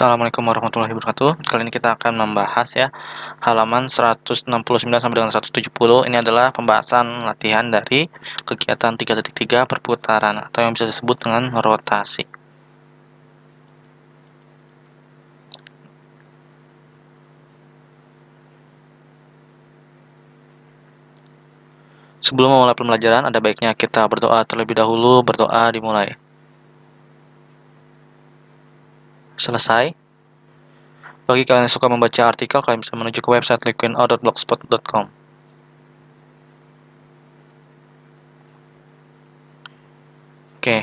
Assalamualaikum warahmatullahi wabarakatuh. Kali ini kita akan membahas ya halaman 169 sampai dengan 170. Ini adalah pembahasan latihan dari kegiatan 3.3 perputaran atau yang bisa disebut dengan rotasi. Sebelum memulai pembelajaran, ada baiknya kita berdoa terlebih dahulu. Berdoa dimulai. selesai bagi kalian yang suka membaca artikel, kalian bisa menuju ke website liquidnow.blogspot.com. Oke,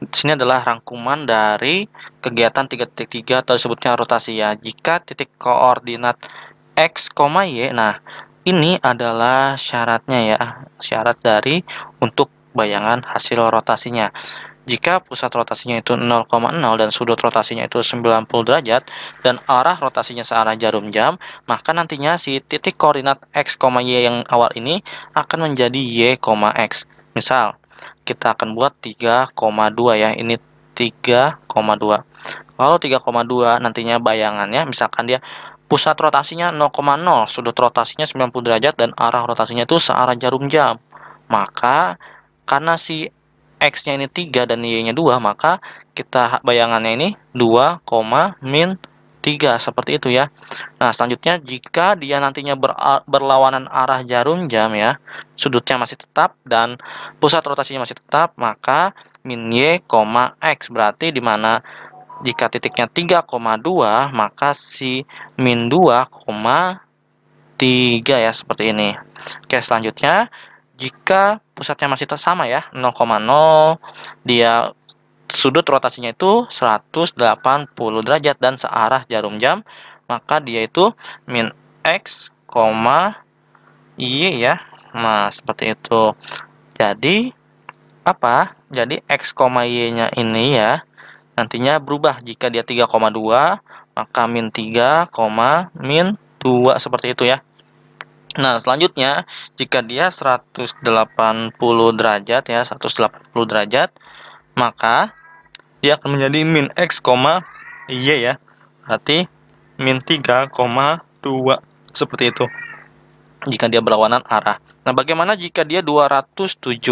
di sini adalah rangkuman dari kegiatan 3.3 atau disebutnya rotasi ya. Jika titik koordinat X, Y, nah ini adalah syaratnya ya, syarat dari untuk bayangan hasil rotasinya. Jika pusat rotasinya itu 0,0 dan sudut rotasinya itu 90 derajat dan arah rotasinya searah jarum jam, maka nantinya si titik koordinat X, Y yang awal ini akan menjadi Y, X. Misal, kita akan buat 3,2 ya. Ini 3,2. Kalau 3,2 nantinya bayangannya misalkan dia pusat rotasinya 0,0, sudut rotasinya 90 derajat dan arah rotasinya itu searah jarum jam. Maka karena si X-nya ini 3 dan Y-nya 2, maka kita bayangannya ini 2, min 3, seperti itu ya. Nah, selanjutnya jika dia nantinya ber, berlawanan arah jarum jam ya, sudutnya masih tetap dan pusat rotasinya masih tetap, maka min Y, X, berarti di mana jika titiknya 3,2 maka si min 2, 3 ya seperti ini oke selanjutnya jika pusatnya masih sama ya 0,0 dia sudut rotasinya itu 180 derajat dan searah jarum jam maka dia itu min x, y ya nah seperti itu jadi apa jadi x, y nya ini ya nantinya berubah jika dia 3,2 maka min 3, min 2 seperti itu ya Nah, selanjutnya jika dia 180 derajat ya, 180 derajat, maka dia akan menjadi min x, y ya. Berarti min 3,2 seperti itu. Jika dia berlawanan arah. Nah, bagaimana jika dia 270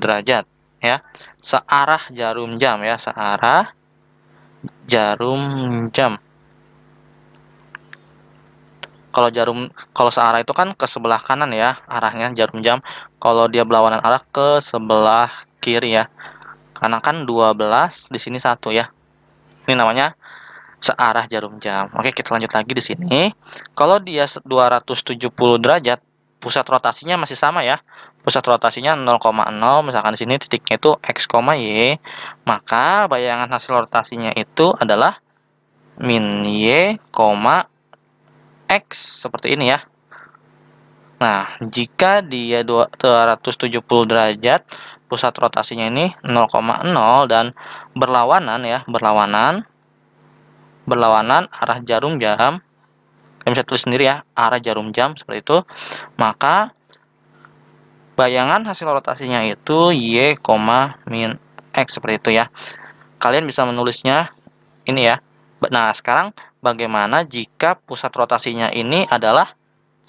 derajat ya? Searah jarum jam ya, searah jarum jam kalau jarum kalau searah itu kan ke sebelah kanan ya arahnya jarum jam kalau dia berlawanan arah ke sebelah kiri ya karena kan 12 di sini satu ya ini namanya searah jarum jam oke kita lanjut lagi di sini kalau dia 270 derajat pusat rotasinya masih sama ya pusat rotasinya 0,0 misalkan di sini titiknya itu x, y maka bayangan hasil rotasinya itu adalah min y, X seperti ini ya. Nah, jika dia 270 derajat, pusat rotasinya ini 0,0 dan berlawanan ya, berlawanan berlawanan arah jarum jam. Kalian bisa tulis sendiri ya, arah jarum jam seperti itu. Maka bayangan hasil rotasinya itu y, min x seperti itu ya. Kalian bisa menulisnya ini ya. Nah, sekarang bagaimana jika pusat rotasinya ini adalah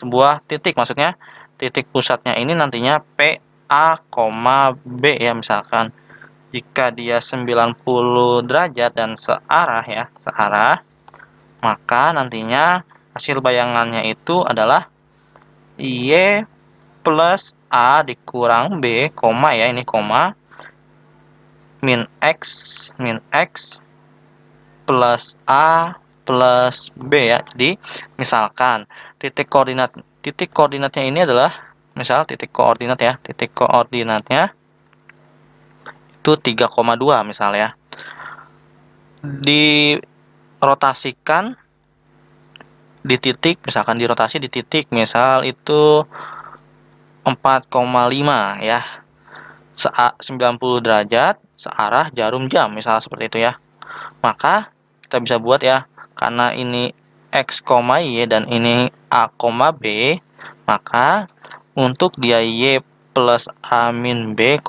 sebuah titik maksudnya titik pusatnya ini nantinya PA, B ya misalkan jika dia 90 derajat dan searah ya searah maka nantinya hasil bayangannya itu adalah Y plus A dikurang B, koma ya ini koma min X min X plus A plus B ya. Jadi misalkan titik koordinat titik koordinatnya ini adalah misal titik koordinat ya, titik koordinatnya itu 3,2 misalnya. Dirotasikan di titik misalkan dirotasi di titik misal itu 4,5 ya. 90 derajat searah jarum jam misal seperti itu ya. Maka kita bisa buat ya karena ini X, Y dan ini A, B, maka untuk dia Y plus A min B,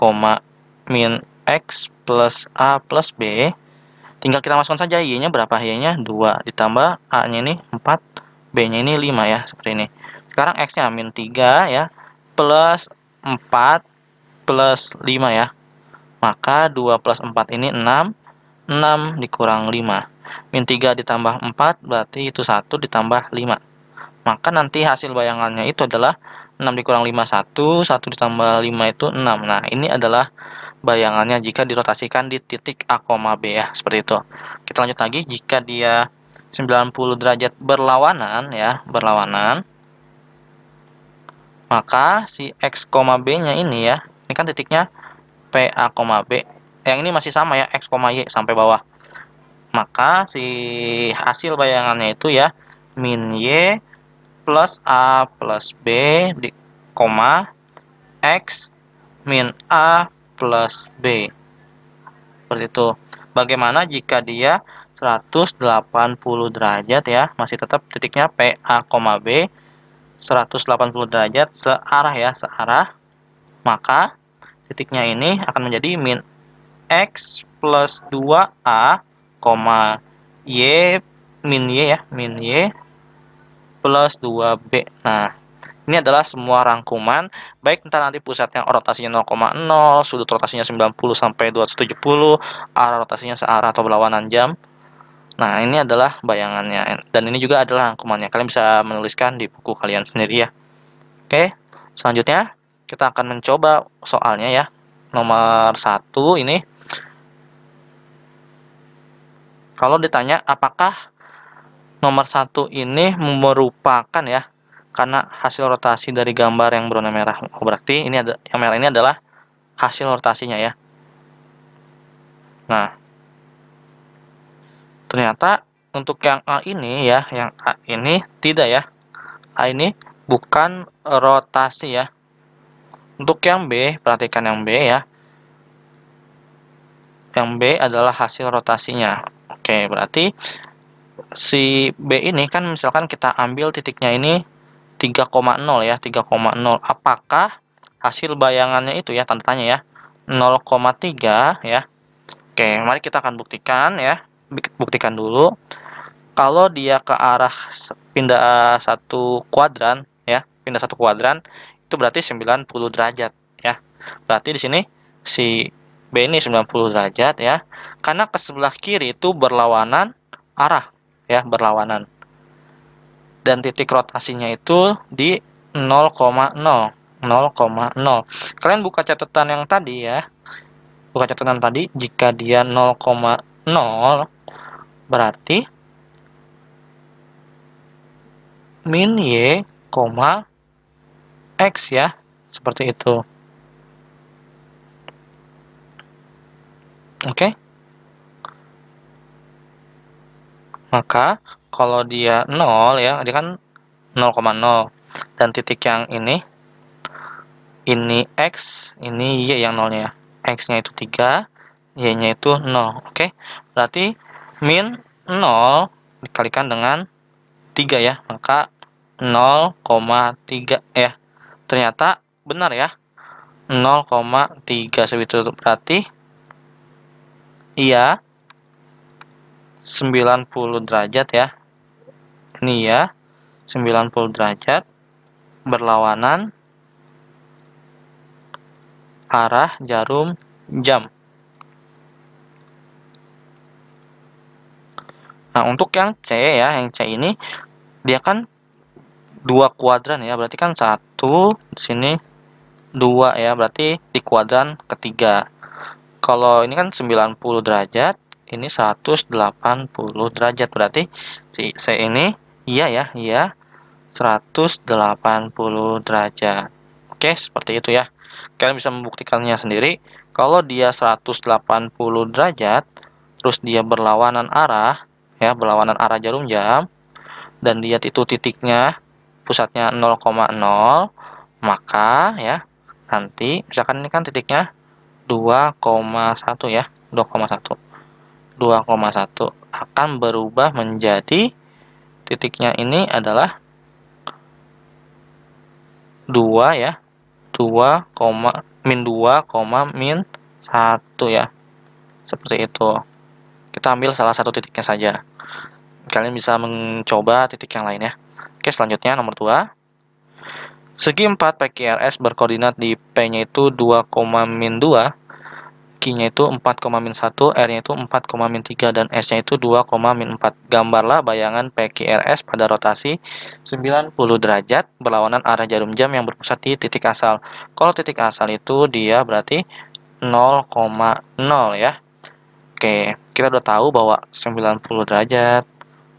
min X plus A plus B, tinggal kita masukkan saja Y-nya berapa? Y-nya 2, ditambah A-nya ini 4, B-nya ini 5 ya, seperti ini. Sekarang X-nya min 3 ya, plus 4 plus 5 ya. Maka 2 plus 4 ini 6, 6 dikurang 5. Min 3 ditambah 4 berarti itu 1 ditambah 5. Maka nanti hasil bayangannya itu adalah 6 dikurang 5 1, 1 ditambah 5 itu 6. Nah, ini adalah bayangannya jika dirotasikan di titik A, B ya, seperti itu. Kita lanjut lagi jika dia 90 derajat berlawanan ya, berlawanan maka si X, B-nya ini ya, ini kan titiknya PA, B. Yang ini masih sama ya, X, Y sampai bawah maka si hasil bayangannya itu ya min y plus a plus b di koma x min a plus b seperti itu bagaimana jika dia 180 derajat ya masih tetap titiknya p a koma B 180 derajat searah ya searah maka titiknya ini akan menjadi min X plus 2A koma y min y ya min y plus 2b nah ini adalah semua rangkuman, baik entah nanti pusatnya rotasinya 0,0, sudut rotasinya 90 sampai 270, arah rotasinya searah atau berlawanan jam. Nah, ini adalah bayangannya dan ini juga adalah rangkumannya. Kalian bisa menuliskan di buku kalian sendiri ya. Oke, selanjutnya kita akan mencoba soalnya ya. Nomor satu ini Kalau ditanya apakah nomor satu ini merupakan ya karena hasil rotasi dari gambar yang berwarna merah. Oh, berarti ini ada yang merah ini adalah hasil rotasinya ya. Nah, ternyata untuk yang A ini ya, yang A ini tidak ya. A ini bukan rotasi ya. Untuk yang B, perhatikan yang B ya. Yang B adalah hasil rotasinya. Oke, berarti si B ini kan misalkan kita ambil titiknya ini 3,0 ya, 3,0. Apakah hasil bayangannya itu ya tanda tanya ya 0,3 ya. Oke, mari kita akan buktikan ya. Buktikan dulu. Kalau dia ke arah pindah satu kuadran ya, pindah satu kuadran itu berarti 90 derajat ya. Berarti di sini si B ini 90 derajat ya. Karena ke sebelah kiri itu berlawanan arah ya, berlawanan. Dan titik rotasinya itu di 0,0. 0,0. Kalian buka catatan yang tadi ya. Buka catatan tadi jika dia 0,0 berarti min y, x ya. Seperti itu. Oke. Okay? Maka kalau dia 0 ya, dia kan 0,0 dan titik yang ini ini X, ini Y yang nolnya. Ya. X-nya itu 3, Y-nya itu 0. Oke, okay? berarti min 0 dikalikan dengan 3 ya. Maka 0,3 ya. Ternyata benar ya. 0,3 segitu berarti Iya. 90 derajat ya. Ini ya. 90 derajat berlawanan arah jarum jam. Nah, untuk yang C ya, yang C ini dia kan dua kuadran ya, berarti kan satu di sini dua ya, berarti di kuadran ketiga kalau ini kan 90 derajat, ini 180 derajat. Berarti si C ini iya ya, iya 180 derajat. Oke, seperti itu ya. Kalian bisa membuktikannya sendiri. Kalau dia 180 derajat, terus dia berlawanan arah, ya, berlawanan arah jarum jam, dan dia itu titiknya pusatnya 0,0, maka ya nanti misalkan ini kan titiknya 2,1 ya 2,1 2,1 akan berubah menjadi titiknya ini adalah 2 ya 2, min 2, min 1 ya seperti itu kita ambil salah satu titiknya saja kalian bisa mencoba titik yang lainnya oke selanjutnya nomor 2 Segi 4 PQRS berkoordinat di P-nya itu 2, 2, Q-nya itu 4, 1, R-nya itu 4, 3, dan S-nya itu 2, 4. Gambarlah bayangan PQRS pada rotasi 90 derajat berlawanan arah jarum jam yang berpusat di titik asal. Kalau titik asal itu dia berarti 0,0 ya. Oke, kita udah tahu bahwa 90 derajat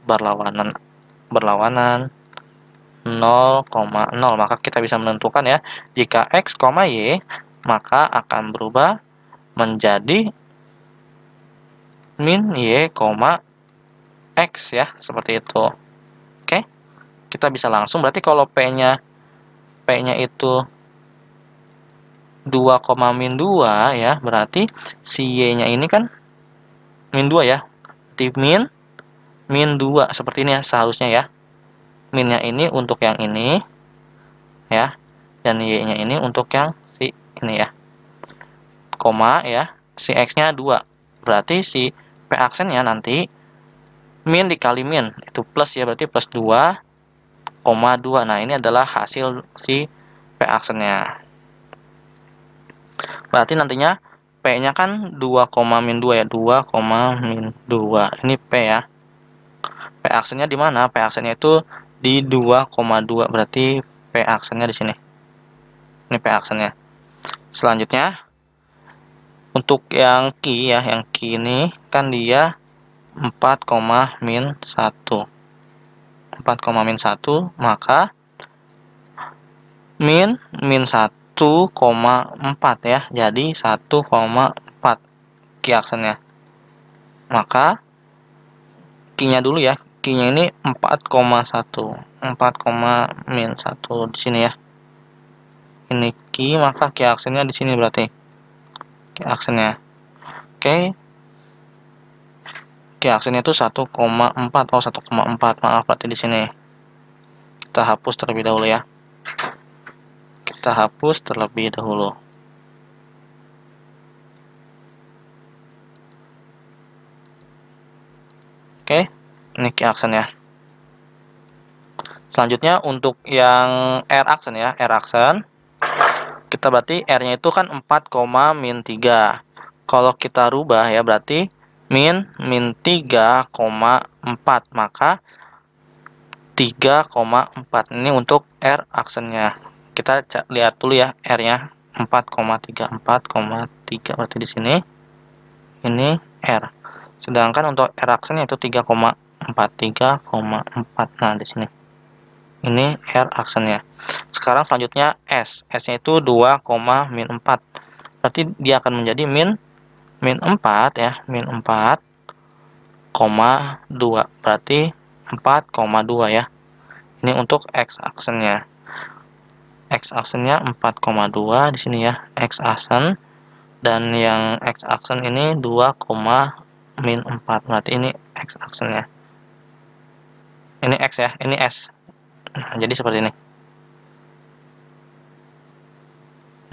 berlawanan berlawanan 0,0 maka kita bisa menentukan ya jika x, y maka akan berubah menjadi min y, x ya seperti itu oke kita bisa langsung berarti kalau p-nya p-nya itu 2, min 2 ya berarti si y-nya ini kan min 2 ya tip min min 2 seperti ini ya seharusnya ya minnya ini untuk yang ini ya dan y-nya ini untuk yang si ini ya koma ya si x-nya 2 berarti si p aksennya nanti min dikali min itu plus ya berarti plus 2 koma 2 nah ini adalah hasil si p aksennya berarti nantinya p-nya kan 2, min 2 ya 2, min 2 ini p ya p aksennya di mana p aksennya itu di 2,2 berarti P aksennya di sini ini P aksennya selanjutnya untuk yang Q ya yang Q ini kan dia 4, min 1 4, min 1 maka min min 1,4 ya jadi 1,4 Q aksennya maka Q nya dulu ya Q-nya ini 4,1. 4, min 1 di sini ya. Ini Q, maka Q aksennya di sini berarti. Q aksennya. Oke. Okay. Q aksennya itu 1,4. Oh, 1,4. Maaf, berarti di sini. Kita hapus terlebih dahulu ya. Kita hapus terlebih dahulu. Oke. Okay key action ya. Selanjutnya untuk yang R action ya, R action Kita berarti R-nya itu kan 4, min 3. Kalau kita rubah ya berarti min min 3,4 maka 3,4 ini untuk R actionnya kita lihat dulu ya R nya 4,34,3 berarti di sini ini R sedangkan untuk R action itu 3,4 43,4 nah di sini ini R aksennya sekarang selanjutnya S S nya itu 2, min 4 berarti dia akan menjadi min min 4 ya min 4 koma 2 berarti 4,2 ya ini untuk X aksennya X aksennya 4,2 di sini ya X aksen dan yang X aksen ini 2, min 4 berarti ini X aksennya ini X ya ini S jadi seperti ini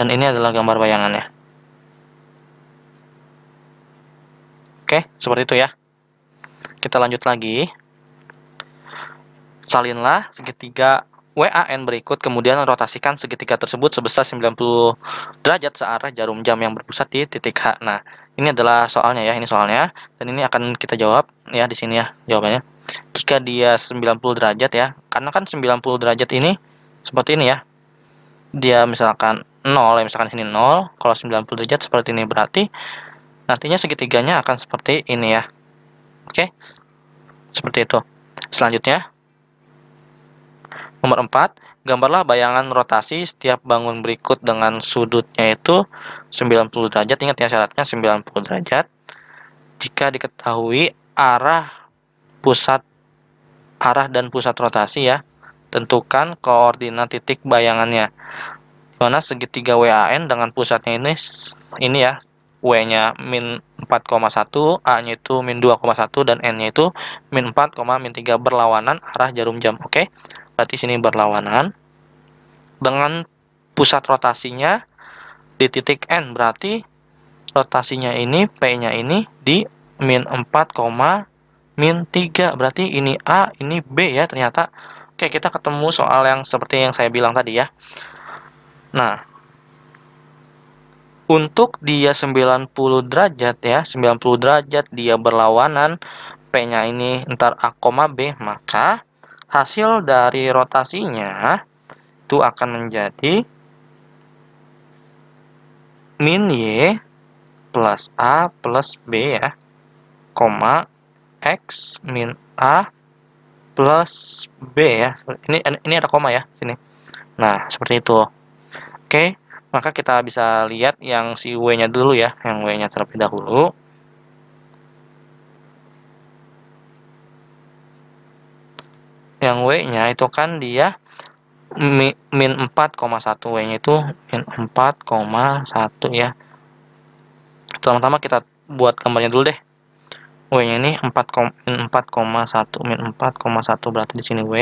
dan ini adalah gambar bayangannya oke seperti itu ya kita lanjut lagi salinlah segitiga WAN berikut kemudian rotasikan segitiga tersebut sebesar 90 derajat searah jarum jam yang berpusat di titik H. Nah, ini adalah soalnya ya, ini soalnya dan ini akan kita jawab ya di sini ya jawabannya jika dia 90 derajat ya karena kan 90 derajat ini seperti ini ya dia misalkan 0 ya misalkan sini 0 kalau 90 derajat seperti ini berarti nantinya segitiganya akan seperti ini ya oke seperti itu selanjutnya nomor 4 gambarlah bayangan rotasi setiap bangun berikut dengan sudutnya itu 90 derajat ingat ya syaratnya 90 derajat jika diketahui arah pusat arah dan pusat rotasi ya. Tentukan koordinat titik bayangannya. Di mana segitiga WAN dengan pusatnya ini ini ya W-nya min 4,1, A-nya itu min 2,1, dan N-nya itu min 4, min 3 berlawanan arah jarum jam. Oke, berarti sini berlawanan. Dengan pusat rotasinya di titik N, berarti rotasinya ini, P-nya ini di min 4, min 3. Berarti ini A, ini B ya ternyata. Oke, kita ketemu soal yang seperti yang saya bilang tadi ya. Nah, untuk dia 90 derajat ya, 90 derajat dia berlawanan, P-nya ini ntar A, B, maka hasil dari rotasinya itu akan menjadi min Y plus A plus B ya, koma X min A plus B ya. Ini ini ada koma ya sini. Nah, seperti itu. Oke, maka kita bisa lihat yang si W-nya dulu ya, yang W-nya terlebih dahulu. Yang W-nya itu kan dia min 4,1 W-nya itu min 4,1 ya. Pertama-tama kita buat gambarnya dulu deh. W nya ini 4, 4,1 min 4,1 berarti di sini W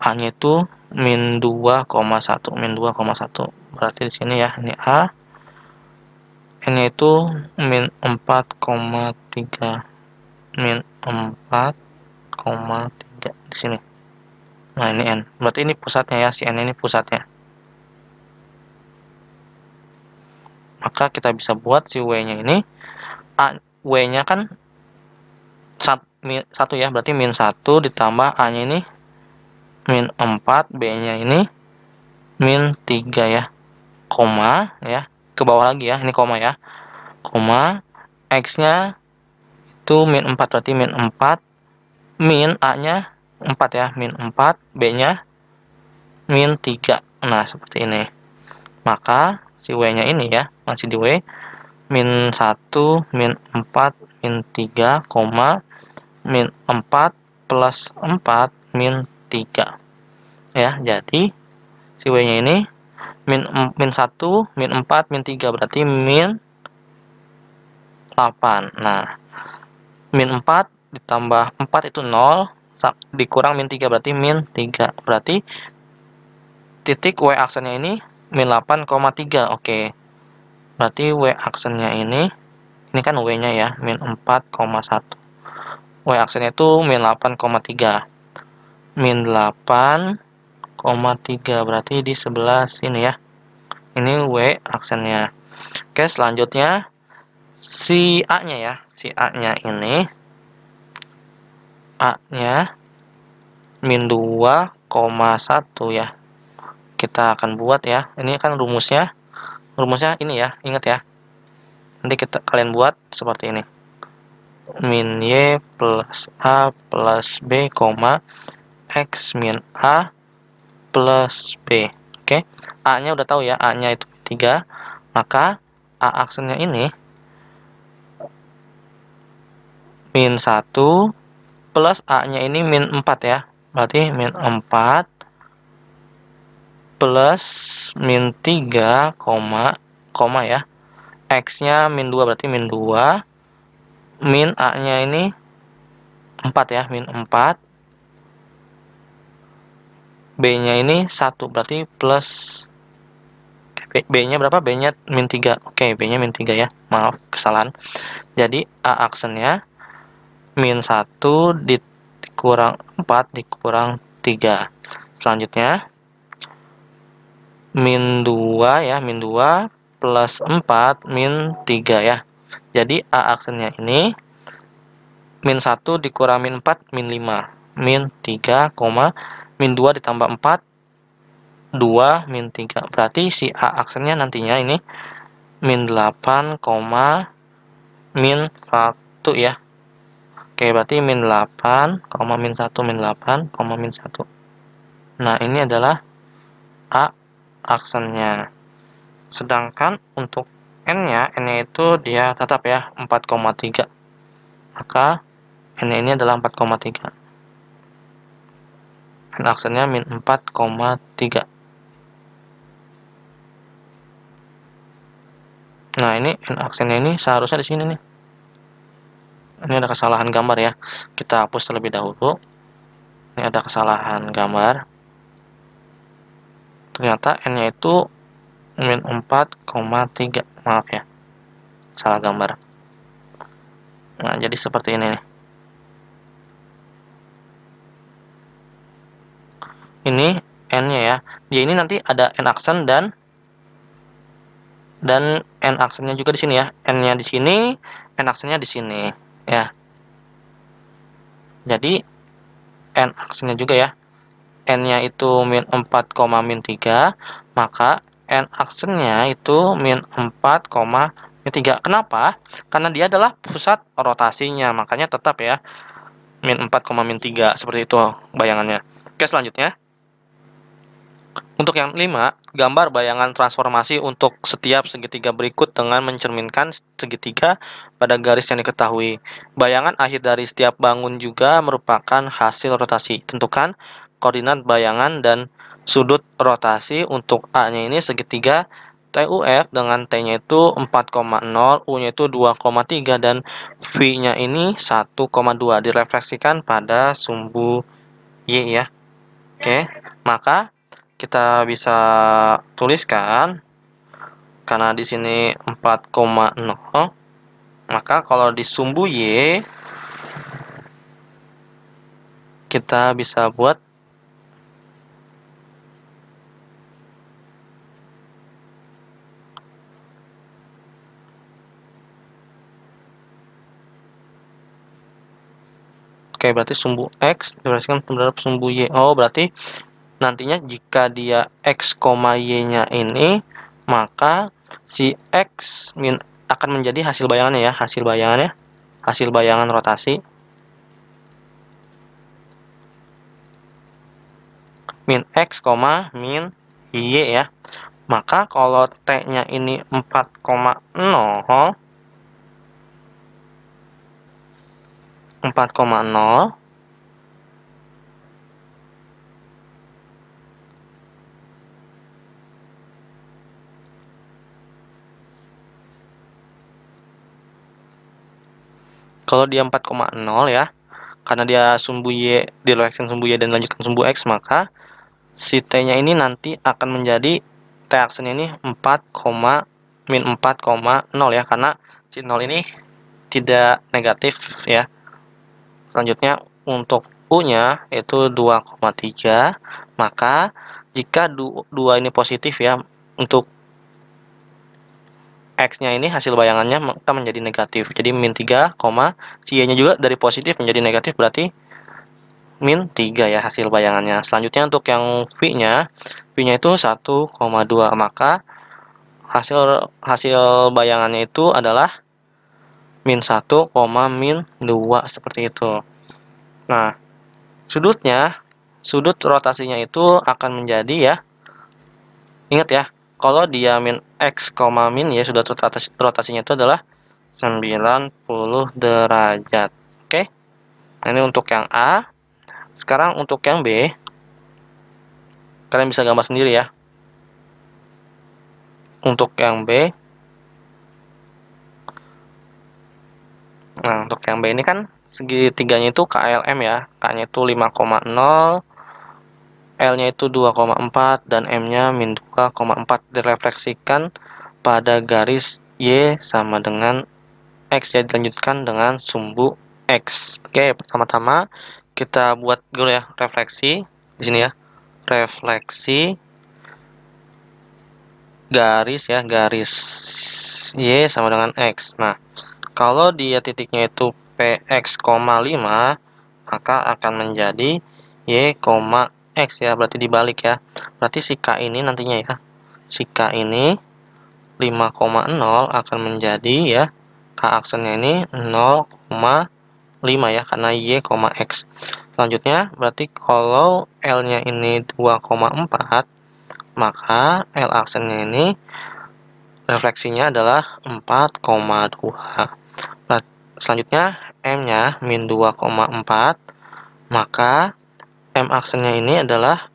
A nya itu min 2,1 min 2,1 berarti di sini ya ini A N nya itu min 4,3 min 4,3 di sini nah ini N berarti ini pusatnya ya si N ini pusatnya maka kita bisa buat si W nya ini A W-nya kan satu ya, berarti min satu ditambah A-nya ini min empat B-nya ini min tiga ya. Koma ya, ke bawah lagi ya, ini koma ya. Koma X-nya itu min empat berarti min empat min A-nya empat ya, min empat B-nya min tiga, Nah, seperti ini. Maka si W-nya ini ya, masih di W min 1, min 4, min 3, koma, min 4 plus 4, min 3. Ya, jadi si W-nya ini min, min 1, min 4, min 3, berarti min 8. Nah, min 4 ditambah 4 itu 0, dikurang min 3 berarti min 3. Berarti titik W aksennya ini min 8,3. Oke, berarti W aksennya ini ini kan W nya ya min 4,1 W aksennya itu min 8,3 min 8,3 berarti di sebelah sini ya ini W aksennya oke selanjutnya si A nya ya si A nya ini A nya min 2,1 ya kita akan buat ya ini kan rumusnya rumusnya ini ya ingat ya nanti kita kalian buat seperti ini min y plus a plus b koma x min a plus b oke okay? a nya udah tahu ya a nya itu 3 maka a aksennya ini min satu plus a nya ini min empat ya berarti min empat plus min 3, koma, koma ya. X-nya min 2 berarti min 2. Min A-nya ini 4 ya, min 4. B-nya ini 1, berarti plus eh, B-nya berapa? B-nya min 3. Oke, B-nya min 3 ya. Maaf, kesalahan. Jadi, A aksennya min 1 dikurang 4 dikurang 3. Selanjutnya, min 2 ya, min 2 plus 4 min 3 ya. Jadi A aksennya ini min 1 dikurang min 4 min 5 min 3, min 2 ditambah 4 2 min 3 berarti si A aksennya nantinya ini min 8, min 1 ya oke berarti min 8, min 1 min 8, min 1 nah ini adalah A aksennya. Sedangkan untuk n-nya, n-nya itu dia tetap ya 4,3. Maka n ini adalah 4,3. N aksennya min 4,3. Nah, ini n aksennya ini seharusnya di sini nih. Ini ada kesalahan gambar ya. Kita hapus terlebih dahulu. Ini ada kesalahan gambar ternyata n-nya itu min 4,3 maaf ya salah gambar nah jadi seperti ini nih ini n-nya ya dia ini nanti ada n aksen dan dan n aksennya juga di sini ya n-nya di sini n aksennya di sini ya jadi n aksennya juga ya n-nya itu min 4, min 3, maka n aksennya itu min 4, min 3. Kenapa? Karena dia adalah pusat rotasinya, makanya tetap ya min 4, min 3 seperti itu bayangannya. Oke, selanjutnya. Untuk yang lima, gambar bayangan transformasi untuk setiap segitiga berikut dengan mencerminkan segitiga pada garis yang diketahui. Bayangan akhir dari setiap bangun juga merupakan hasil rotasi. Tentukan koordinat bayangan dan sudut rotasi untuk A-nya ini segitiga TUF dengan T-nya itu 4,0, U-nya itu 2,3 dan V-nya ini 1,2 direfleksikan pada sumbu Y ya. Oke, maka kita bisa tuliskan karena di sini 4,0 maka kalau di sumbu Y kita bisa buat Oke, berarti sumbu X dioperasikan terhadap sumbu Y. Oh, berarti nantinya jika dia X, koma Y-nya ini, maka si X min akan menjadi hasil bayangannya ya, hasil bayangannya, hasil bayangan rotasi. Min X, koma min Y ya. Maka kalau T-nya ini 4,0, 4,0 kalau dia 4,0 ya karena dia sumbu Y di diluaskan sumbu Y dan lanjutkan sumbu X maka si T nya ini nanti akan menjadi T aksen ini 4, min 4,0 ya karena si 0 ini tidak negatif ya Selanjutnya untuk U-nya itu 2,3, maka jika 2 ini positif ya, untuk X-nya ini hasil bayangannya maka menjadi negatif. Jadi min 3, Y-nya juga dari positif menjadi negatif berarti min 3 ya hasil bayangannya. Selanjutnya untuk yang V-nya, V-nya itu 1,2, maka hasil hasil bayangannya itu adalah min 1, min 2 seperti itu. Nah, sudutnya, sudut rotasinya itu akan menjadi ya, ingat ya, kalau dia min x, min ya sudut rotasi, rotasinya itu adalah 90 derajat. Oke, nah, ini untuk yang A. Sekarang untuk yang B, kalian bisa gambar sendiri ya. Untuk yang B, Nah, untuk yang B ini kan segitiganya itu KLM ya. K-nya itu 5,0, L-nya itu 2,4 dan M-nya min 2,4 direfleksikan pada garis Y sama dengan X ya dilanjutkan dengan sumbu X. Oke, pertama-tama kita buat dulu ya refleksi di sini ya. Refleksi garis ya, garis Y sama dengan X. Nah, kalau dia titiknya itu PX, maka akan menjadi Y, X ya, berarti dibalik ya. Berarti si K ini nantinya ya, si K ini 5,0 akan menjadi ya, K aksennya ini 0,5 ya, karena Y, X. Selanjutnya, berarti kalau L-nya ini 2,4, maka L aksennya ini refleksinya adalah 4,2 selanjutnya M-nya min 2,4 maka M aksennya ini adalah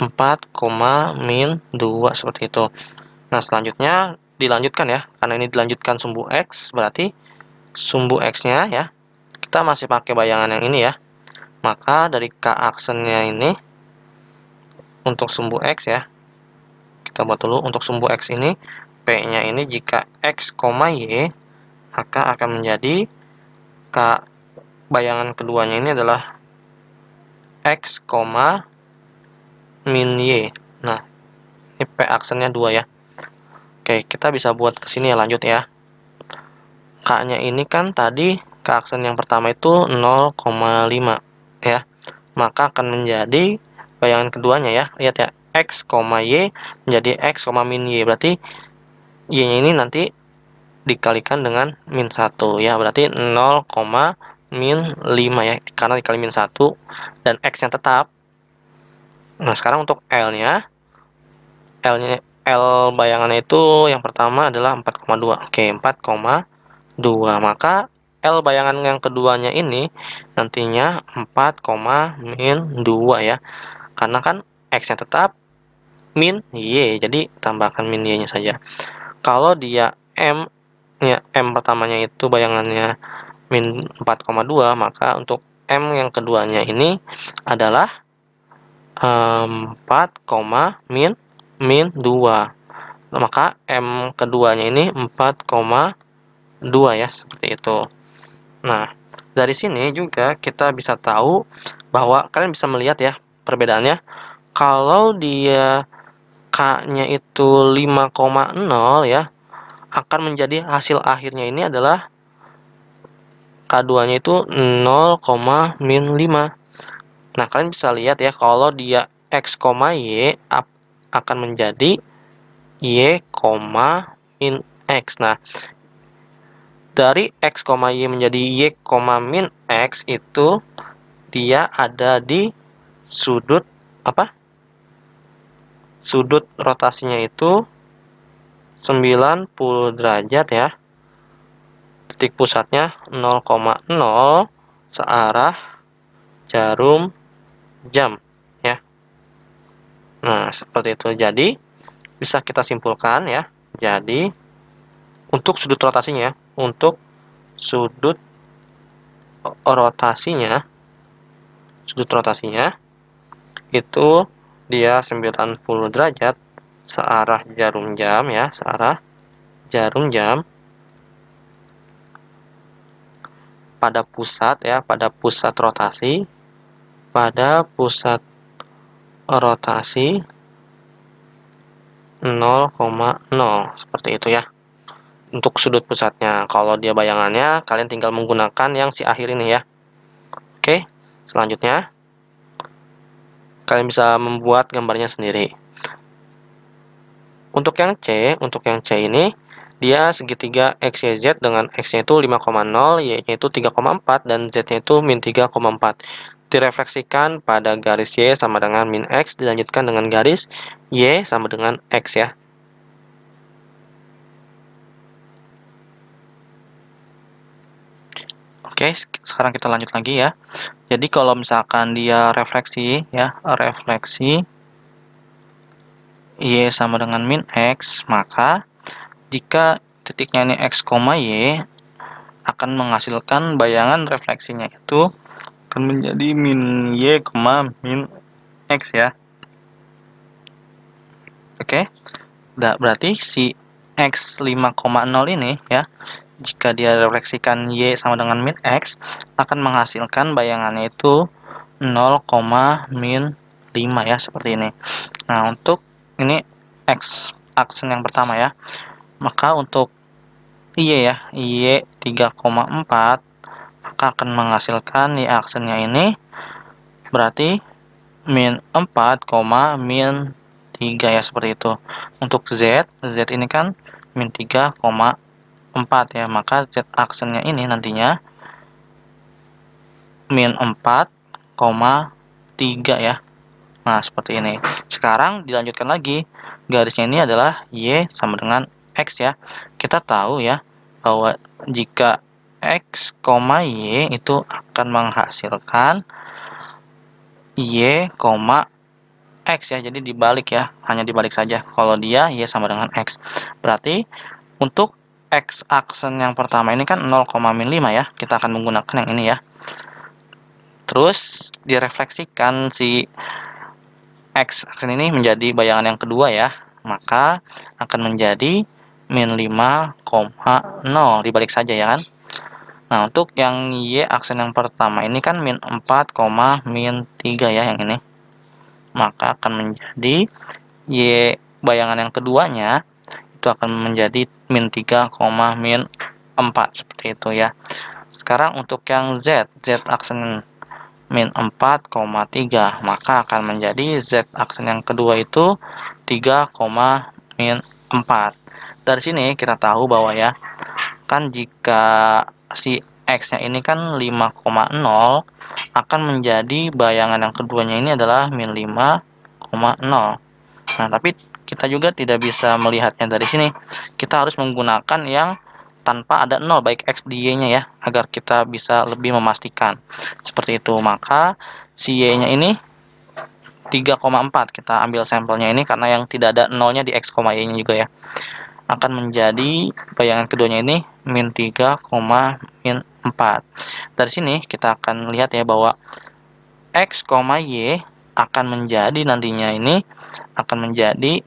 4, min 2 seperti itu nah selanjutnya dilanjutkan ya karena ini dilanjutkan sumbu X berarti sumbu X-nya ya kita masih pakai bayangan yang ini ya maka dari K aksennya ini untuk sumbu X ya kita buat dulu untuk sumbu X ini P-nya ini jika X, Y maka akan menjadi K bayangan keduanya ini adalah X, min Y. Nah, ini P aksennya dua ya. Oke, kita bisa buat ke sini ya, lanjut ya. K-nya ini kan tadi K aksen yang pertama itu 0,5 ya. Maka akan menjadi bayangan keduanya ya. Lihat ya, X, Y menjadi X, min Y. Berarti Y-nya ini nanti dikalikan dengan min 1 ya berarti 0, min 5 ya karena dikali min 1 dan X yang tetap nah sekarang untuk L nya L nya L bayangannya itu yang pertama adalah 4,2 oke 4,2 maka L bayangan yang keduanya ini nantinya 4, min 2 ya karena kan X nya tetap min Y jadi tambahkan min Y nya saja kalau dia M ya M pertamanya itu bayangannya min 4,2 maka untuk M yang keduanya ini adalah 4, min min 2 maka M keduanya ini 4,2 ya seperti itu nah dari sini juga kita bisa tahu bahwa kalian bisa melihat ya perbedaannya kalau dia K-nya itu 5,0 ya akan menjadi hasil akhirnya ini adalah K2-nya itu 0,5. Nah, kalian bisa lihat ya, kalau dia X, Y akan menjadi Y, min X. Nah, dari X, Y menjadi Y, min X itu dia ada di sudut apa? Sudut rotasinya itu 90 derajat ya. Titik pusatnya 0,0 searah jarum jam ya. Nah, seperti itu. Jadi bisa kita simpulkan ya. Jadi untuk sudut rotasinya, untuk sudut rotasinya sudut rotasinya itu dia 90 derajat searah jarum jam ya, searah jarum jam pada pusat ya, pada pusat rotasi pada pusat rotasi 0,0 seperti itu ya untuk sudut pusatnya kalau dia bayangannya kalian tinggal menggunakan yang si akhir ini ya oke selanjutnya kalian bisa membuat gambarnya sendiri untuk yang C, untuk yang C ini dia segitiga X, Y, Z dengan X-nya itu 5,0, Y-nya itu 3,4, dan Z-nya itu min 3,4. Direfleksikan pada garis Y sama dengan min X, dilanjutkan dengan garis Y sama dengan X ya. Oke, sekarang kita lanjut lagi ya. Jadi kalau misalkan dia refleksi ya, refleksi Y sama dengan min X, maka jika titiknya ini X, Y akan menghasilkan bayangan refleksinya itu akan menjadi min Y, min X ya. Oke, okay? berarti si X 5,0 ini ya, jika dia refleksikan Y sama dengan min X, akan menghasilkan bayangannya itu 0, min 5 ya, seperti ini. Nah, untuk ini X aksen yang pertama ya maka untuk Y ya Y 3,4 maka akan menghasilkan Y aksennya ini berarti min 4, min 3 ya seperti itu untuk Z Z ini kan min 3,4 ya maka Z aksennya ini nantinya min 4, 3 ya Nah, seperti ini. Sekarang dilanjutkan lagi. Garisnya ini adalah Y sama dengan X ya. Kita tahu ya bahwa jika X, Y itu akan menghasilkan Y, X ya. Jadi dibalik ya. Hanya dibalik saja. Kalau dia Y sama dengan X. Berarti untuk X aksen yang pertama ini kan 0,5 ya. Kita akan menggunakan yang ini ya. Terus direfleksikan si X aksen ini menjadi bayangan yang kedua ya maka akan menjadi min 5,0 dibalik saja ya kan Nah, untuk yang Y aksen yang pertama ini kan min 4, min 3 ya yang ini. Maka akan menjadi Y bayangan yang keduanya itu akan menjadi min 3, min 4 seperti itu ya. Sekarang untuk yang Z, Z aksen min 4,3 maka akan menjadi Z aksen yang kedua itu 3, min 4 dari sini kita tahu bahwa ya kan jika si X nya ini kan 5,0 akan menjadi bayangan yang keduanya ini adalah min 5,0 nah tapi kita juga tidak bisa melihatnya dari sini kita harus menggunakan yang tanpa ada nol baik x di y-nya ya agar kita bisa lebih memastikan seperti itu maka si y-nya ini 3,4 kita ambil sampelnya ini karena yang tidak ada nolnya di x, y-nya juga ya akan menjadi bayangan keduanya ini min 3, min 4 dari sini kita akan lihat ya bahwa x, y akan menjadi nantinya ini akan menjadi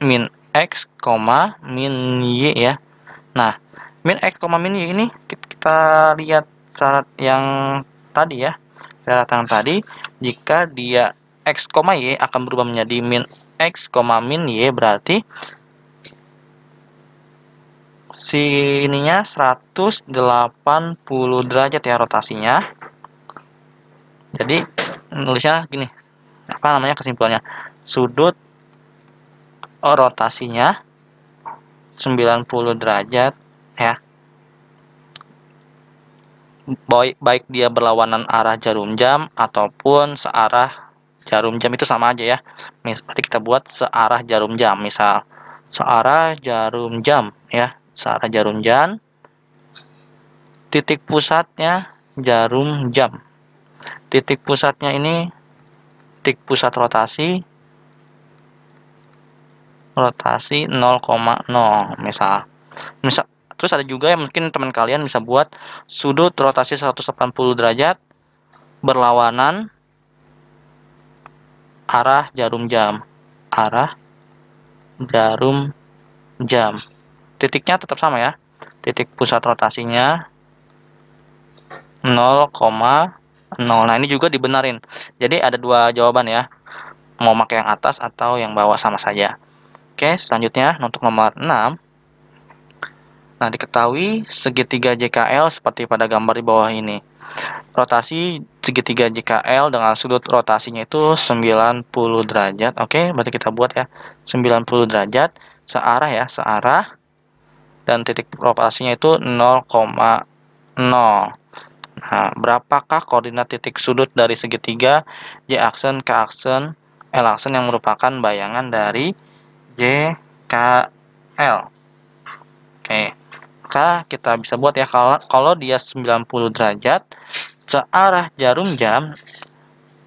min x, min y ya nah min x, eh, min y ini kita lihat syarat yang tadi ya syarat yang tadi jika dia x, y akan berubah menjadi min x, min y berarti sininya 180 derajat ya rotasinya jadi nulisnya gini apa namanya kesimpulannya sudut oh, rotasinya 90 derajat ya baik baik dia berlawanan arah jarum jam ataupun searah jarum jam itu sama aja ya misalnya kita buat searah jarum jam misal searah jarum jam ya searah jarum jam titik pusatnya jarum jam titik pusatnya ini titik pusat rotasi rotasi 0,0 misal misal Terus ada juga yang mungkin teman kalian bisa buat sudut rotasi 180 derajat berlawanan arah jarum jam. Arah jarum jam. Titiknya tetap sama ya. Titik pusat rotasinya 0,0. Nah, ini juga dibenarin. Jadi ada dua jawaban ya. Mau pakai yang atas atau yang bawah sama saja. Oke, selanjutnya untuk nomor 6 Nah, diketahui segitiga JKL seperti pada gambar di bawah ini. Rotasi segitiga JKL dengan sudut rotasinya itu 90 derajat. Oke, berarti kita buat ya 90 derajat searah ya, searah dan titik rotasinya itu 0,0. Nah, berapakah koordinat titik sudut dari segitiga Y aksen, K aksen, L aksen yang merupakan bayangan dari JKL? Oke. Okay maka kita bisa buat ya kalau, kalau dia 90 derajat searah jarum jam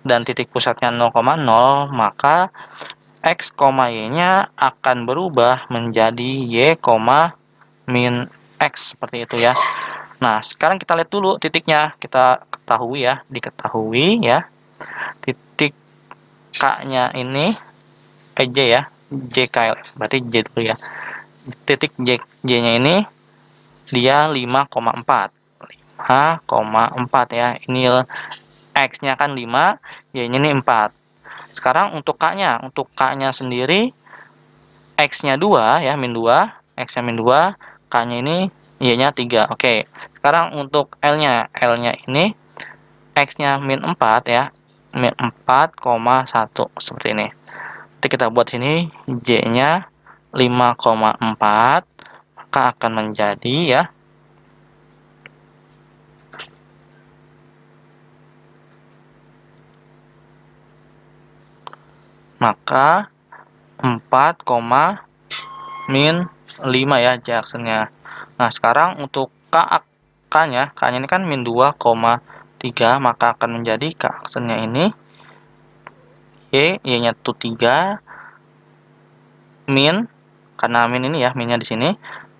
dan titik pusatnya 0,0 maka X, Y nya akan berubah menjadi Y, min X seperti itu ya Nah sekarang kita lihat dulu titiknya kita ketahui ya diketahui ya titik eh, ya, K nya ini EJ ya JKL berarti J dulu ya titik J, J nya ini dia 5,4 5,4 ya ini X nya kan 5 Y nya ini 4 sekarang untuk K nya untuk K nya sendiri X nya 2 ya min 2 X nya min 2 K nya ini Y nya 3 oke sekarang untuk L nya L nya ini X nya min 4 ya min 4,1 seperti ini nanti kita buat sini J nya 5,4 maka akan menjadi ya maka 4, min 5 ya jaraknya. Nah sekarang untuk k k nya k nya ini kan min 2,3 maka akan menjadi k aksennya ini y y nya itu 3 min karena min ini ya minnya di sini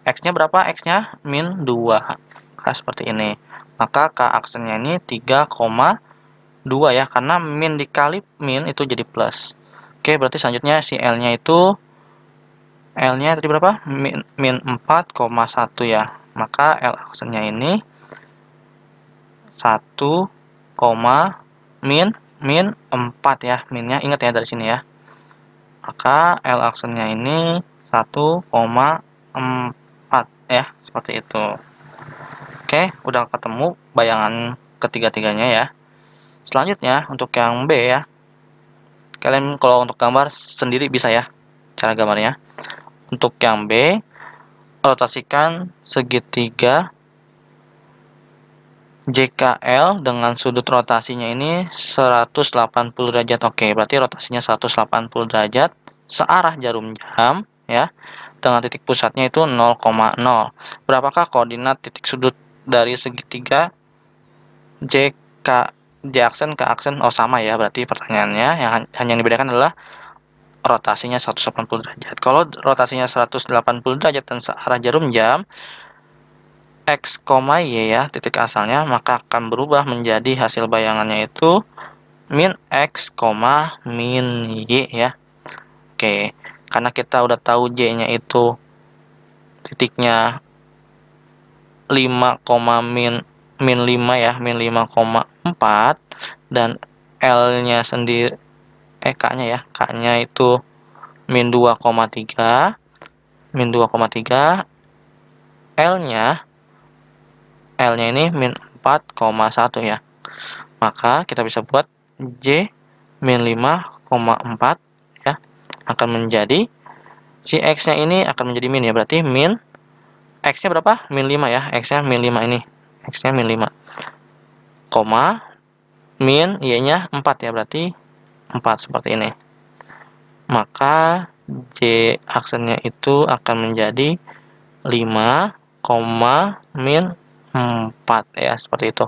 X-nya berapa? X-nya min 2. K nah, seperti ini. Maka K aksennya ini 3,2 ya. Karena min dikali min itu jadi plus. Oke, berarti selanjutnya si L-nya itu L-nya tadi berapa? Min, min 4,1 ya. Maka L aksennya ini 1, min min 4 ya. Minnya ingat ya dari sini ya. Maka L aksennya ini 1,4 ya seperti itu oke udah ketemu bayangan ketiga-tiganya ya selanjutnya untuk yang B ya kalian kalau untuk gambar sendiri bisa ya cara gambarnya untuk yang B rotasikan segitiga JKL dengan sudut rotasinya ini 180 derajat oke berarti rotasinya 180 derajat searah jarum jam ya dengan titik pusatnya itu 0,0. Berapakah koordinat titik sudut dari segitiga JK J aksen ke aksen oh sama ya berarti pertanyaannya yang hanya yang dibedakan adalah rotasinya 180 derajat. Kalau rotasinya 180 derajat dan searah jarum jam X, Y ya titik asalnya maka akan berubah menjadi hasil bayangannya itu min X, min Y ya. Oke. Okay karena kita udah tahu J-nya itu titiknya 5, min, min 5 ya, min 5,4 dan L-nya sendiri eh K-nya ya, K-nya itu min 2,3 min 2,3 L-nya L-nya ini min 4,1 ya maka kita bisa buat J min 5,4 akan menjadi si x-nya ini akan menjadi min ya berarti min x-nya berapa? min 5 ya x-nya min 5 ini x-nya min 5 koma min y-nya 4 ya berarti 4 seperti ini maka j aksennya itu akan menjadi 5 koma min 4 ya seperti itu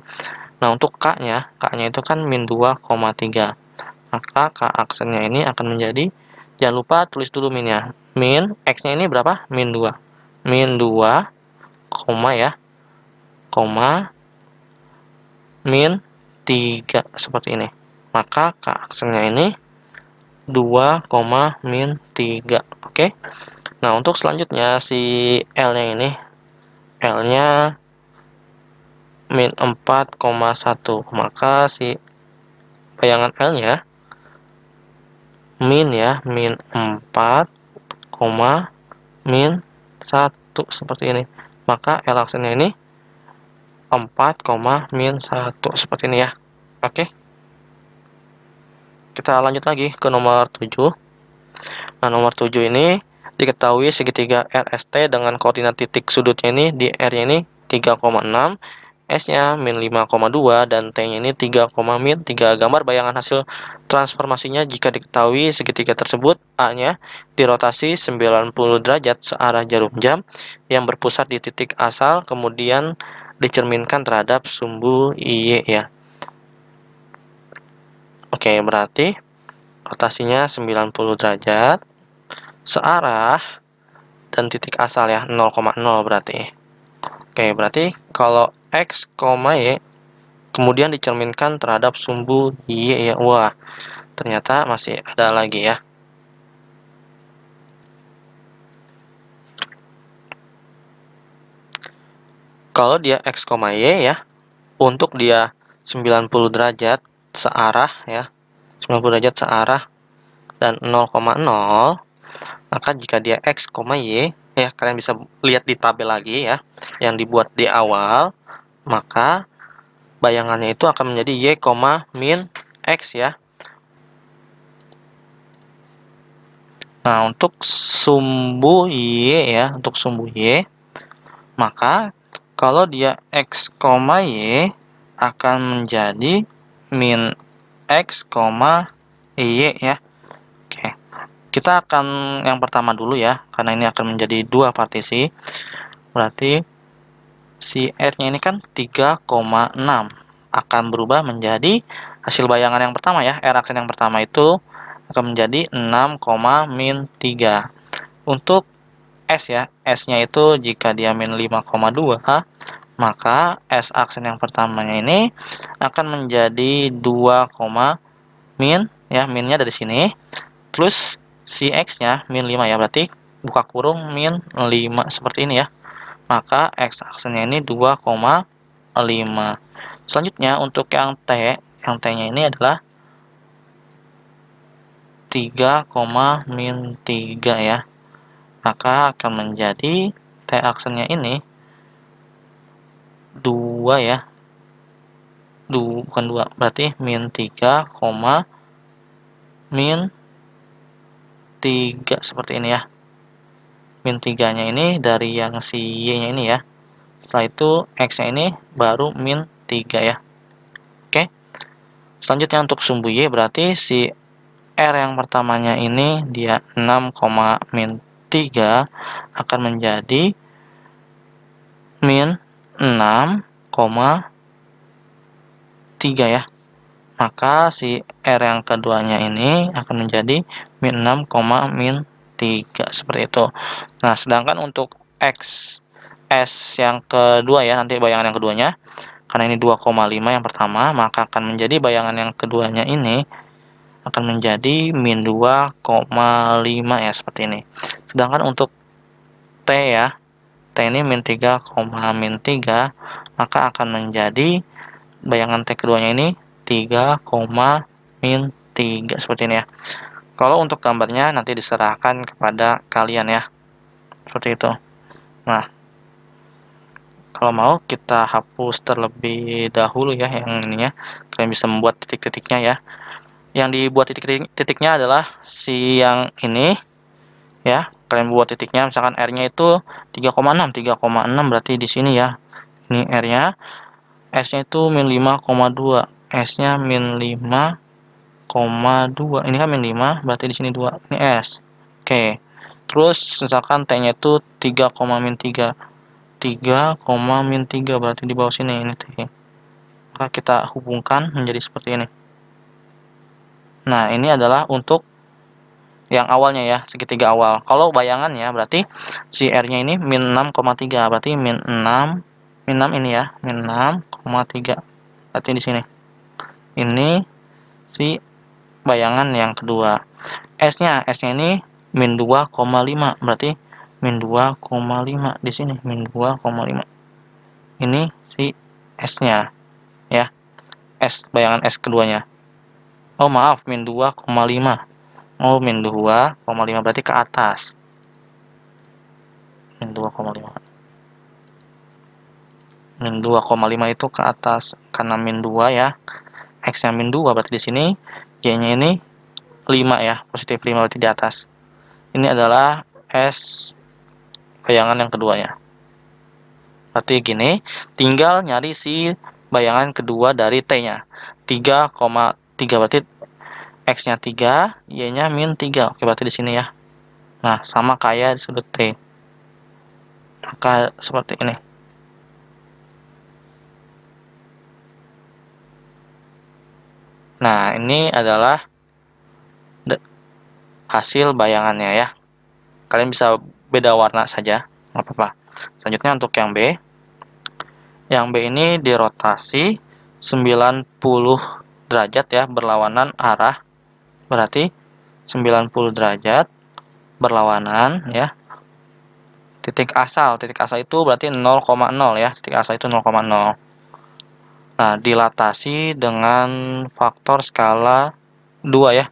nah untuk k-nya k-nya itu kan min 2,3 maka k aksennya ini akan menjadi jangan lupa tulis dulu minnya min x-nya ini berapa min 2 min 2 koma ya koma min 3 seperti ini maka k aksennya ini 2, min 3 oke okay? nah untuk selanjutnya si L nya ini L nya min 4,1 maka si bayangan L nya min ya min 4 koma min 1 seperti ini maka L ini 4 koma min 1 seperti ini ya oke kita lanjut lagi ke nomor 7 nah nomor 7 ini diketahui segitiga RST dengan koordinat titik sudutnya ini di R ini 3,6 S-nya min 5,2 dan T-nya ini 3, min 3 gambar bayangan hasil transformasinya jika diketahui segitiga tersebut A-nya dirotasi 90 derajat searah jarum jam yang berpusat di titik asal kemudian dicerminkan terhadap sumbu Y ya. Oke, berarti rotasinya 90 derajat searah dan titik asal ya 0,0 berarti. Oke, berarti kalau X, Y kemudian dicerminkan terhadap sumbu Y ya. Wah, ternyata masih ada lagi ya. Kalau dia X, Y ya, untuk dia 90 derajat searah ya, 90 derajat searah dan 0,0, maka jika dia X, Y, ya kalian bisa lihat di tabel lagi ya, yang dibuat di awal, maka bayangannya itu akan menjadi y, min x ya. Nah, untuk sumbu y ya, untuk sumbu y maka kalau dia x, y akan menjadi min x, y ya. Oke. Kita akan yang pertama dulu ya, karena ini akan menjadi dua partisi. Berarti si R-nya ini kan 3,6 akan berubah menjadi hasil bayangan yang pertama ya, R aksen yang pertama itu akan menjadi 6, min 3. Untuk S ya, S-nya itu jika dia min 5,2, maka S aksen yang pertamanya ini akan menjadi 2, min, ya minnya dari sini, plus si X-nya min 5 ya, berarti buka kurung min 5 seperti ini ya maka X aksennya ini 2,5. Selanjutnya untuk yang T, yang T-nya ini adalah 3, min 3 ya. Maka akan menjadi T aksennya ini 2 ya. 2, bukan 2, berarti min 3, min 3 seperti ini ya min 3 nya ini dari yang si y nya ini ya setelah itu x nya ini baru min 3 ya oke selanjutnya untuk sumbu y berarti si r yang pertamanya ini dia 6, min 3 akan menjadi min 6, 3 ya maka si R yang keduanya ini akan menjadi min 6, min 3 seperti itu nah sedangkan untuk X S yang kedua ya nanti bayangan yang keduanya karena ini 2,5 yang pertama maka akan menjadi bayangan yang keduanya ini akan menjadi min 2,5 ya seperti ini sedangkan untuk T ya T ini min 3, min 3 maka akan menjadi bayangan T keduanya ini 3, min 3 seperti ini ya kalau untuk gambarnya nanti diserahkan kepada kalian ya. Seperti itu. Nah, kalau mau kita hapus terlebih dahulu ya yang ini ya. Kalian bisa membuat titik-titiknya ya. Yang dibuat titik-titiknya adalah si yang ini ya. Kalian buat titiknya misalkan R-nya itu 3,6, 3,6 berarti di sini ya. Ini R-nya. S-nya itu min 5,2. S-nya min 5 2. Ini kan min 5, berarti di sini 2. Ini S. Oke. Terus misalkan T-nya itu 3, min 3. 3, min 3 berarti di bawah sini ini T. Maka kita hubungkan menjadi seperti ini. Nah, ini adalah untuk yang awalnya ya, segitiga awal. Kalau bayangannya berarti si R-nya ini min 6,3, berarti min 6 min 6 ini ya, min 6,3. Berarti di sini. Ini si bayangan yang kedua S-nya S-nya ini min 2,5 berarti min 2,5 di sini min 2,5 ini si S-nya ya S bayangan S keduanya oh maaf min 2,5 oh min 2,5 berarti ke atas min 2,5 min 2,5 itu ke atas karena min 2 ya X nya min 2 berarti di sini Y-nya ini 5 ya, positif 5 berarti di atas. Ini adalah S bayangan yang keduanya. Berarti gini, tinggal nyari si bayangan kedua dari T-nya. 3,3 berarti X-nya 3, Y-nya min 3. Oke, berarti di sini ya. Nah, sama kayak di sudut T. Maka seperti ini. Nah, ini adalah hasil bayangannya ya. Kalian bisa beda warna saja, nggak apa-apa. Selanjutnya untuk yang B. Yang B ini dirotasi 90 derajat ya, berlawanan arah. Berarti 90 derajat berlawanan ya. Titik asal, titik asal itu berarti 0,0 ya. Titik asal itu 0,0. Nah, dilatasi dengan faktor skala 2 ya.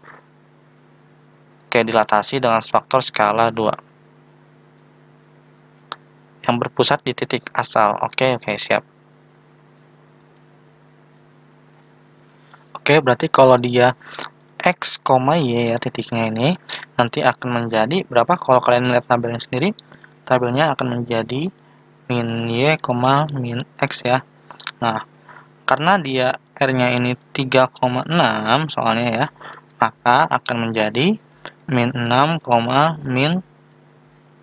Oke, dilatasi dengan faktor skala 2. Yang berpusat di titik asal. Oke, oke, siap. Oke, berarti kalau dia X, Y ya titiknya ini, nanti akan menjadi berapa? Kalau kalian lihat tabelnya sendiri, tabelnya akan menjadi min Y, min X ya. Nah, karena dia R-nya ini 3,6 soalnya ya, maka akan menjadi min 6, min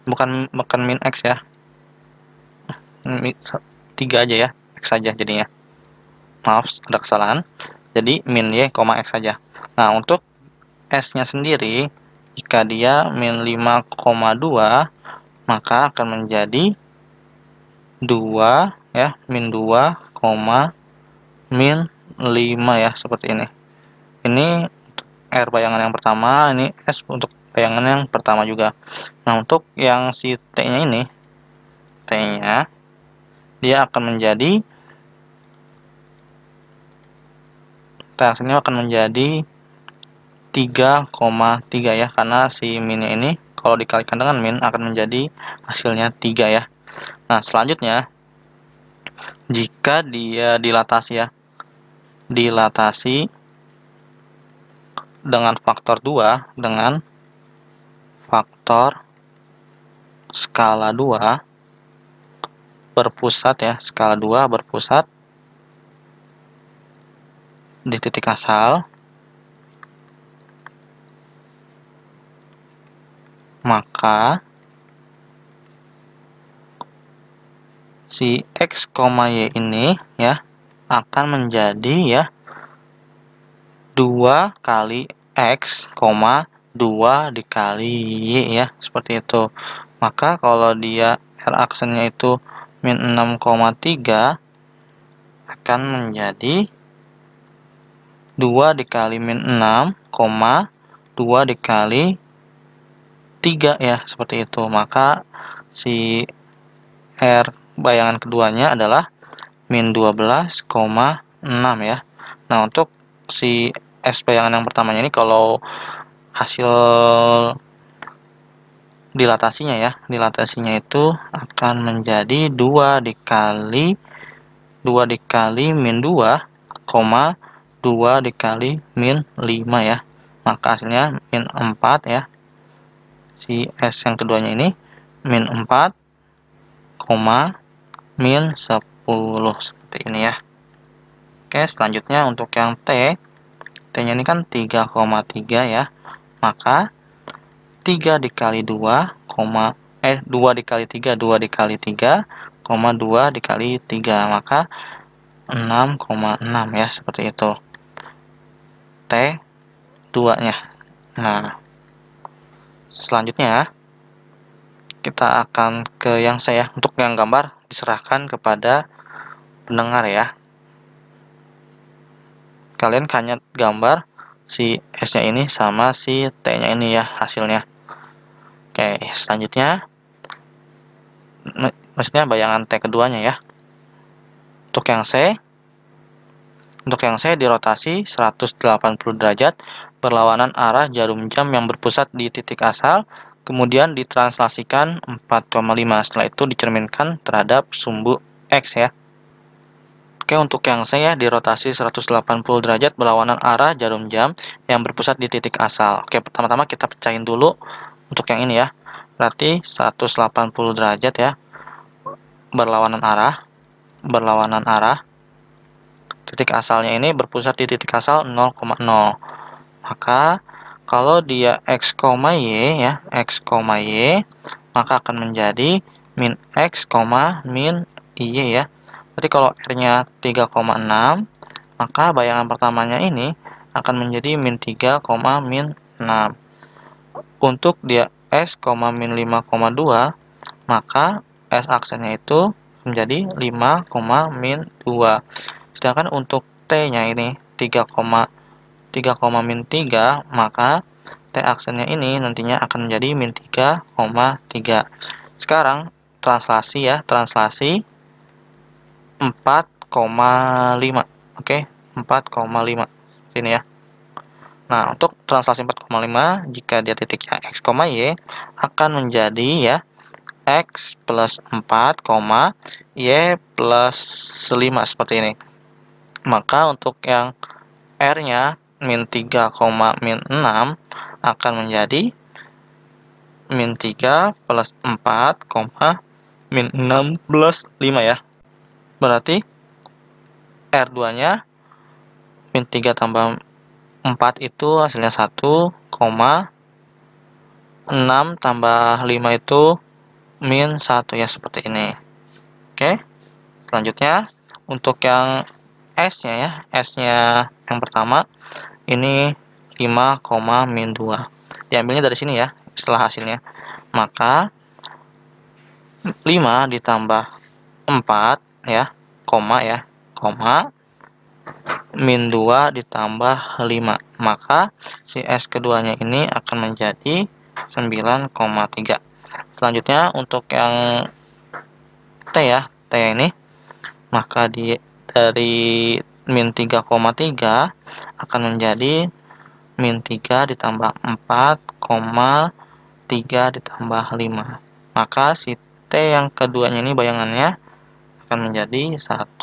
bukan bukan min x ya. 3 hmm, aja ya, x saja jadinya. Maaf ada kesalahan. Jadi min y, x saja. Nah, untuk s-nya sendiri jika dia min 5,2 maka akan menjadi 2 ya, min 2, min 5 ya seperti ini ini R bayangan yang pertama ini S untuk bayangan yang pertama juga nah untuk yang si T nya ini T nya dia akan menjadi T ini akan menjadi 3,3 ya karena si min ini kalau dikalikan dengan min akan menjadi hasilnya 3 ya nah selanjutnya jika dia dilatasi ya dilatasi dengan faktor 2 dengan faktor skala 2 berpusat ya, skala 2 berpusat di titik asal maka si x, y ini ya akan menjadi ya 2 kali X, 2 dikali Y ya, seperti itu. Maka kalau dia R aksennya itu min 6,3 akan menjadi 2 dikali min 6, 2 dikali 3 ya, seperti itu. Maka si R bayangan keduanya adalah min 12,6 ya nah untuk si SP yang pertamanya ini kalau hasil dilatasinya ya dilatasinya itu akan menjadi 2 dikali 2 dikali min 2 koma 2 dikali min 5 ya maka hasilnya min 4 ya si S yang keduanya ini min 4 koma min 10 seperti ini ya oke selanjutnya untuk yang T T nya ini kan 3,3 ya maka 3 dikali 2, eh 2 dikali 3 2 dikali 3 2 dikali 3 maka 6,6 ya seperti itu T 2 nya nah selanjutnya kita akan ke yang saya untuk yang gambar diserahkan kepada pendengar ya. Kalian hanya gambar si S-nya ini sama si T-nya ini ya hasilnya. Oke, selanjutnya maksudnya bayangan T keduanya ya. Untuk yang C, untuk yang C dirotasi 180 derajat berlawanan arah jarum jam yang berpusat di titik asal, kemudian ditranslasikan 4,5. Setelah itu dicerminkan terhadap sumbu X ya. Oke, untuk yang saya dirotasi 180 derajat berlawanan arah jarum jam yang berpusat di titik asal. Oke, pertama-tama kita pecahin dulu untuk yang ini ya. Berarti 180 derajat ya, berlawanan arah, berlawanan arah. Titik asalnya ini berpusat di titik asal 0,0. Maka kalau dia X, Y ya, X, Y, maka akan menjadi min X, min Y ya jadi kalau R-nya 3,6, maka bayangan pertamanya ini akan menjadi min 3, min 6. Untuk dia S, min 5,2, maka S aksennya itu menjadi 5, min 2. Sedangkan untuk T-nya ini 3, 3, min 3, maka T aksennya ini nantinya akan menjadi min 3,3. Sekarang translasi ya, translasi 4,5 oke 4,5 sini ya Nah untuk translasi 4,5 jika dia titiknya X, Y akan menjadi ya X plus 4, Y plus 5 seperti ini maka untuk yang R nya min 3, min 6 akan menjadi min 3 plus 4, min 6 plus 5 ya berarti R2-nya min 3 tambah 4 itu hasilnya 1, 6 tambah 5 itu min 1 ya seperti ini. Oke, selanjutnya untuk yang S-nya ya, S-nya yang pertama ini 5, min 2. Diambilnya dari sini ya, setelah hasilnya. Maka 5 ditambah 4 ya koma ya koma min 2 ditambah 5 maka si S keduanya ini akan menjadi 9,3 selanjutnya untuk yang T ya T ini maka di, dari min 3,3 akan menjadi min 3 ditambah 4,3 ditambah 5 maka si T yang keduanya ini bayangannya 4,3 akan menjadi 1,8.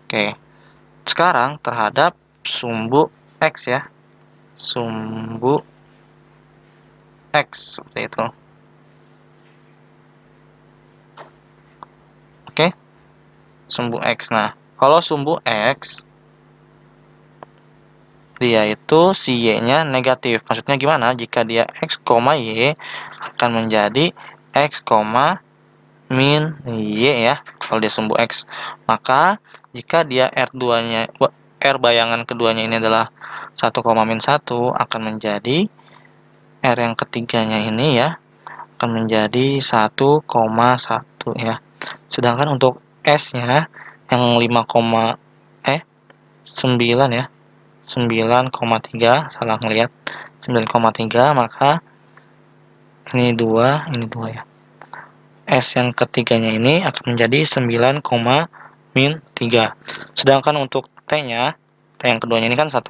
Oke. Sekarang terhadap sumbu X ya. Sumbu X seperti itu. Oke. Sumbu X. Nah, kalau sumbu X dia itu si Y-nya negatif. Maksudnya gimana? Jika dia X, Y akan menjadi X, min Y ya, kalau dia sumbu X. Maka jika dia R2-nya R bayangan keduanya ini adalah 1, min 1 akan menjadi R yang ketiganya ini ya akan menjadi 1,1 ya. Sedangkan untuk S-nya yang 5, eh 9 ya. 9,3 salah ngelihat 9,3 maka ini 2, ini 2 ya. S yang ketiganya ini akan menjadi 9, min 3. Sedangkan untuk T-nya, T yang keduanya ini kan 1,8.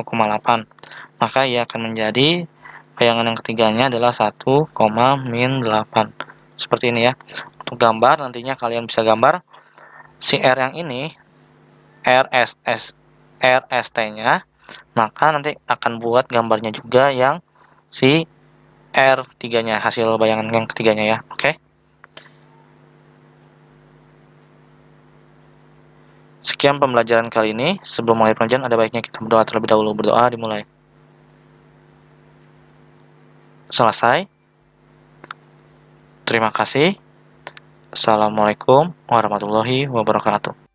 Maka ia akan menjadi bayangan yang ketiganya adalah 1, min 8. Seperti ini ya. Untuk gambar, nantinya kalian bisa gambar si R yang ini, RSS, RST-nya, maka nanti akan buat gambarnya juga yang si R3-nya, hasil bayangan yang ketiganya ya. Oke. Okay? Sekian pembelajaran kali ini. Sebelum mulai pembelajaran, ada baiknya kita berdoa terlebih dahulu. Berdoa dimulai. Selesai. Terima kasih. Assalamualaikum warahmatullahi wabarakatuh.